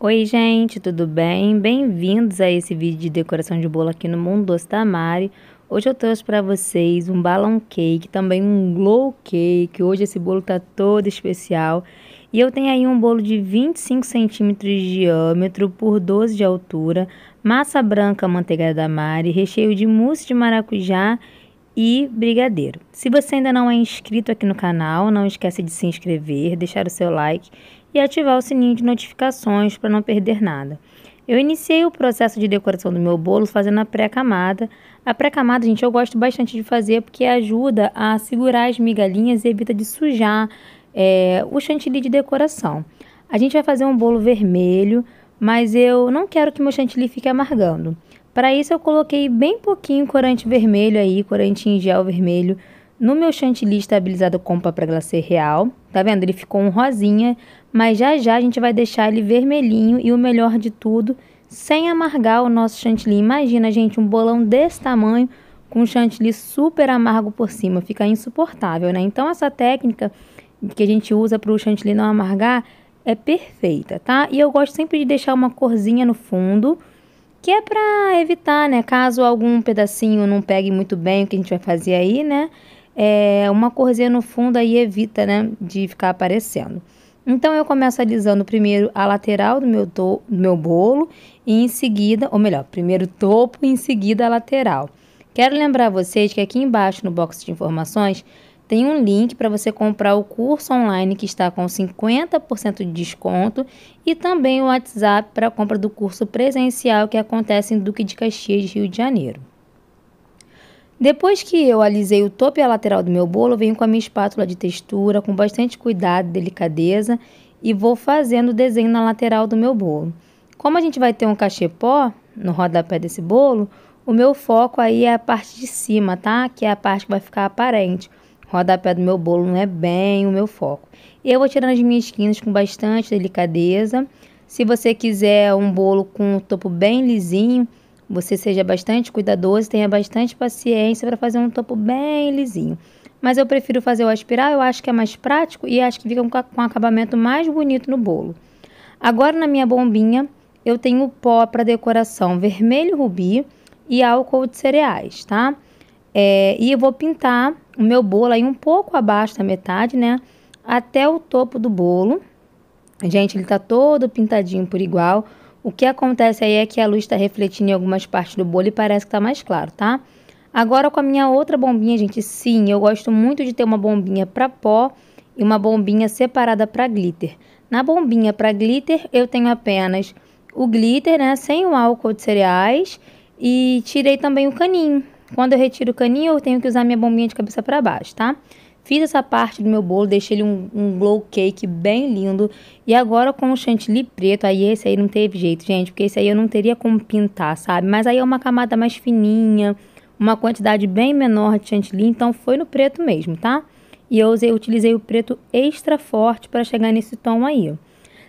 Oi gente, tudo bem? Bem-vindos a esse vídeo de decoração de bolo aqui no Mundo Doce da Mari. Hoje eu trouxe para vocês um balão cake, também um glow cake. Hoje esse bolo tá todo especial. E eu tenho aí um bolo de 25 centímetros de diâmetro por 12 de altura, massa branca manteiga da Mari, recheio de mousse de maracujá e brigadeiro. Se você ainda não é inscrito aqui no canal, não esquece de se inscrever, deixar o seu like e ativar o sininho de notificações para não perder nada. Eu iniciei o processo de decoração do meu bolo fazendo a pré-camada. A pré-camada, gente, eu gosto bastante de fazer porque ajuda a segurar as migalhinhas e evita de sujar é, o chantilly de decoração. A gente vai fazer um bolo vermelho, mas eu não quero que meu chantilly fique amargando. Para isso, eu coloquei bem pouquinho corante vermelho aí, corante em gel vermelho, no meu chantilly estabilizado com papel glacê real, tá vendo? Ele ficou um rosinha, mas já já a gente vai deixar ele vermelhinho e o melhor de tudo, sem amargar o nosso chantilly. Imagina, gente, um bolão desse tamanho com chantilly super amargo por cima, fica insuportável, né? Então essa técnica que a gente usa para o chantilly não amargar é perfeita, tá? E eu gosto sempre de deixar uma corzinha no fundo, que é para evitar, né, caso algum pedacinho não pegue muito bem o que a gente vai fazer aí, né? é, uma corzinha no fundo aí evita, né, de ficar aparecendo. Então, eu começo alisando primeiro a lateral do meu, do, do meu bolo e em seguida, ou melhor, primeiro topo e em seguida a lateral. Quero lembrar vocês que aqui embaixo no box de informações tem um link para você comprar o curso online que está com 50% de desconto e também o WhatsApp para compra do curso presencial que acontece em Duque de Caxias, Rio de Janeiro. Depois que eu alisei o topo e a lateral do meu bolo, venho com a minha espátula de textura, com bastante cuidado e delicadeza, e vou fazendo o desenho na lateral do meu bolo. Como a gente vai ter um cachepó no rodapé desse bolo, o meu foco aí é a parte de cima, tá? Que é a parte que vai ficar aparente. O rodapé do meu bolo não é bem o meu foco. Eu vou tirando as minhas esquinas com bastante delicadeza. Se você quiser um bolo com o topo bem lisinho, você seja bastante cuidadoso, tenha bastante paciência para fazer um topo bem lisinho. Mas eu prefiro fazer o aspiral, eu acho que é mais prático e acho que fica com um acabamento mais bonito no bolo. Agora na minha bombinha eu tenho pó para decoração vermelho rubi e álcool de cereais, tá? É, e eu vou pintar o meu bolo aí um pouco abaixo da metade, né? Até o topo do bolo. Gente, ele tá todo pintadinho por igual. O que acontece aí é que a luz está refletindo em algumas partes do bolo e parece que está mais claro, tá? Agora com a minha outra bombinha, gente, sim, eu gosto muito de ter uma bombinha para pó e uma bombinha separada para glitter. Na bombinha para glitter, eu tenho apenas o glitter, né, sem o álcool de cereais e tirei também o caninho. Quando eu retiro o caninho, eu tenho que usar minha bombinha de cabeça para baixo, tá? Fiz essa parte do meu bolo, deixei ele um, um glow cake bem lindo. E agora com o chantilly preto, aí esse aí não teve jeito, gente, porque esse aí eu não teria como pintar, sabe? Mas aí é uma camada mais fininha, uma quantidade bem menor de chantilly, então foi no preto mesmo, tá? E eu usei, utilizei o preto extra forte para chegar nesse tom aí,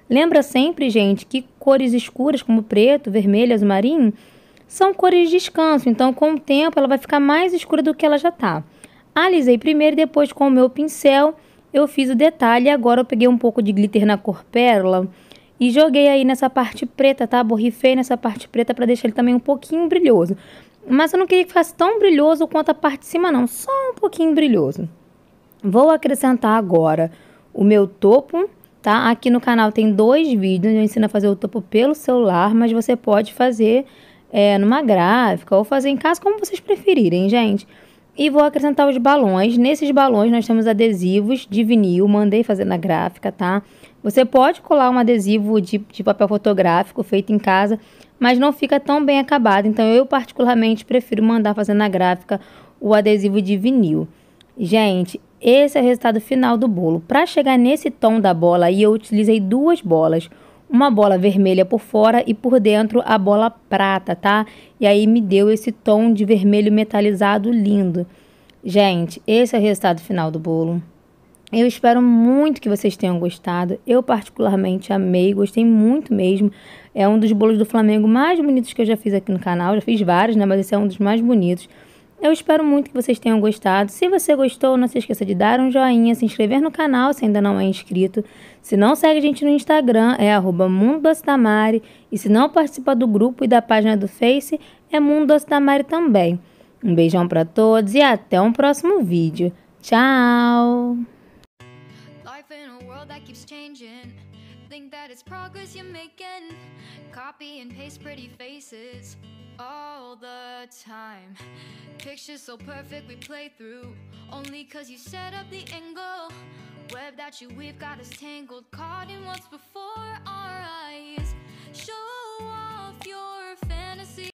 Lembra sempre, gente, que cores escuras como preto, vermelho, azul marinho são cores de descanso. Então, com o tempo, ela vai ficar mais escura do que ela já tá. Alisei primeiro, depois com o meu pincel eu fiz o detalhe. Agora eu peguei um pouco de glitter na cor pérola e joguei aí nessa parte preta, tá? Borrifei nessa parte preta para deixar ele também um pouquinho brilhoso. Mas eu não queria que fosse tão brilhoso quanto a parte de cima não, só um pouquinho brilhoso. Vou acrescentar agora o meu topo, tá? Aqui no canal tem dois vídeos onde eu ensino a fazer o topo pelo celular, mas você pode fazer é, numa gráfica ou fazer em casa como vocês preferirem, gente. E vou acrescentar os balões. Nesses balões nós temos adesivos de vinil, mandei fazer na gráfica, tá? Você pode colar um adesivo de, de papel fotográfico feito em casa, mas não fica tão bem acabado. Então eu particularmente prefiro mandar fazer na gráfica o adesivo de vinil. Gente, esse é o resultado final do bolo. Para chegar nesse tom da bola, aí eu utilizei duas bolas uma bola vermelha por fora e por dentro a bola prata, tá? E aí me deu esse tom de vermelho metalizado lindo. Gente, esse é o resultado final do bolo. Eu espero muito que vocês tenham gostado. Eu particularmente amei, gostei muito mesmo. É um dos bolos do Flamengo mais bonitos que eu já fiz aqui no canal. Já fiz vários, né? Mas esse é um dos mais bonitos. Eu espero muito que vocês tenham gostado. Se você gostou, não se esqueça de dar um joinha, se inscrever no canal se ainda não é inscrito. Se não segue a gente no Instagram, é arroba E se não participa do grupo e da página do Face, é Mundo também. Um beijão para todos e até um próximo vídeo. Tchau! Copy and paste pretty faces. Oh. all the time Pictures so perfect we play through Only cause you set up the angle Web that you we've got us tangled Caught in what's before our